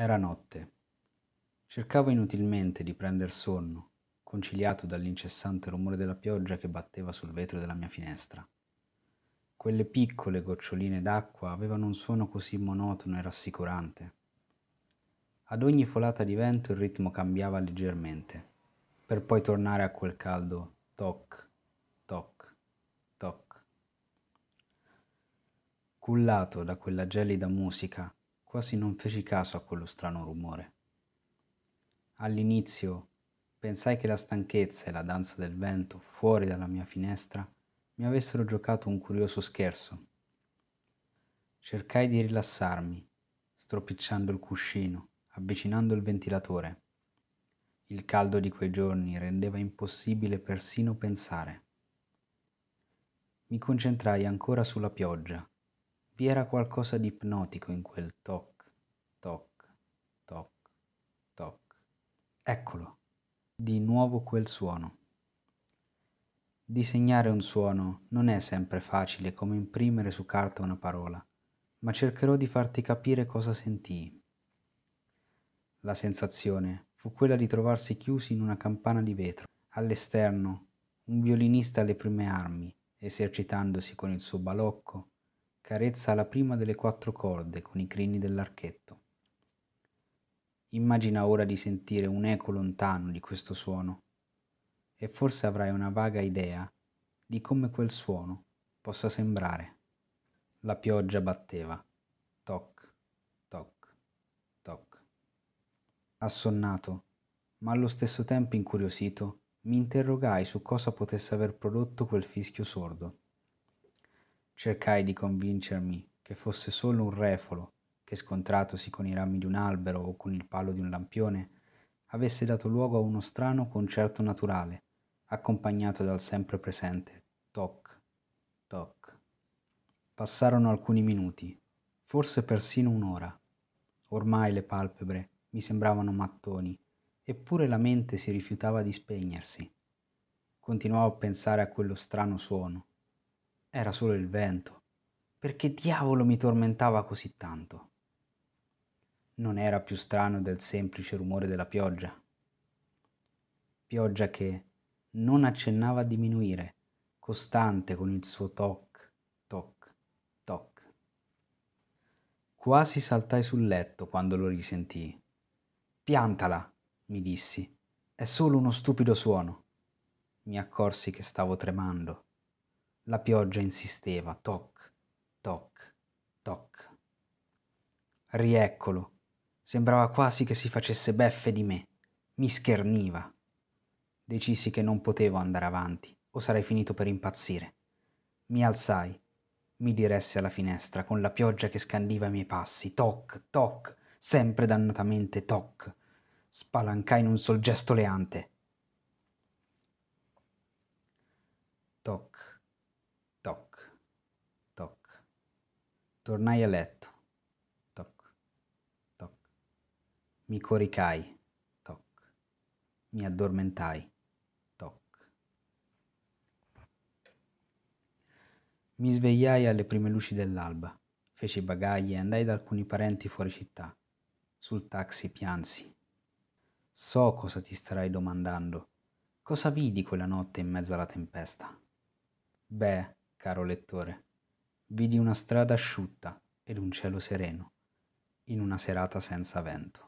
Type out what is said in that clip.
Era notte. Cercavo inutilmente di prender sonno, conciliato dall'incessante rumore della pioggia che batteva sul vetro della mia finestra. Quelle piccole goccioline d'acqua avevano un suono così monotono e rassicurante. Ad ogni folata di vento il ritmo cambiava leggermente, per poi tornare a quel caldo toc, toc, toc. Cullato da quella gelida musica, quasi non feci caso a quello strano rumore. All'inizio pensai che la stanchezza e la danza del vento fuori dalla mia finestra mi avessero giocato un curioso scherzo. Cercai di rilassarmi, stropicciando il cuscino, avvicinando il ventilatore. Il caldo di quei giorni rendeva impossibile persino pensare. Mi concentrai ancora sulla pioggia vi era qualcosa di ipnotico in quel toc, toc, toc, toc. Eccolo, di nuovo quel suono. Disegnare un suono non è sempre facile come imprimere su carta una parola, ma cercherò di farti capire cosa sentii. La sensazione fu quella di trovarsi chiusi in una campana di vetro. All'esterno, un violinista alle prime armi, esercitandosi con il suo balocco, carezza la prima delle quattro corde con i crini dell'archetto. Immagina ora di sentire un eco lontano di questo suono e forse avrai una vaga idea di come quel suono possa sembrare. La pioggia batteva. Toc, toc, toc. Assonnato, ma allo stesso tempo incuriosito, mi interrogai su cosa potesse aver prodotto quel fischio sordo. Cercai di convincermi che fosse solo un refolo che, scontratosi con i rami di un albero o con il palo di un lampione, avesse dato luogo a uno strano concerto naturale, accompagnato dal sempre presente toc, toc. Passarono alcuni minuti, forse persino un'ora. Ormai le palpebre mi sembravano mattoni, eppure la mente si rifiutava di spegnersi. Continuavo a pensare a quello strano suono, era solo il vento. Perché diavolo mi tormentava così tanto? Non era più strano del semplice rumore della pioggia. Pioggia che non accennava a diminuire, costante con il suo toc, toc, toc. Quasi saltai sul letto quando lo risentii. Piantala, mi dissi, è solo uno stupido suono. Mi accorsi che stavo tremando. La pioggia insisteva, toc, toc, toc. Rieccolo. Sembrava quasi che si facesse beffe di me. Mi scherniva. Decisi che non potevo andare avanti o sarei finito per impazzire. Mi alzai. Mi diressi alla finestra con la pioggia che scandiva i miei passi. Toc, toc, sempre dannatamente toc. Spalancai in un sol gesto leante. Toc Tornai a letto. Toc, toc. Mi coricai. Toc. Mi addormentai. Toc. Mi svegliai alle prime luci dell'alba. Feci bagagli e andai da alcuni parenti fuori città. Sul taxi piansi. So cosa ti starai domandando. Cosa vidi quella notte in mezzo alla tempesta? Beh, caro lettore, vidi una strada asciutta ed un cielo sereno, in una serata senza vento.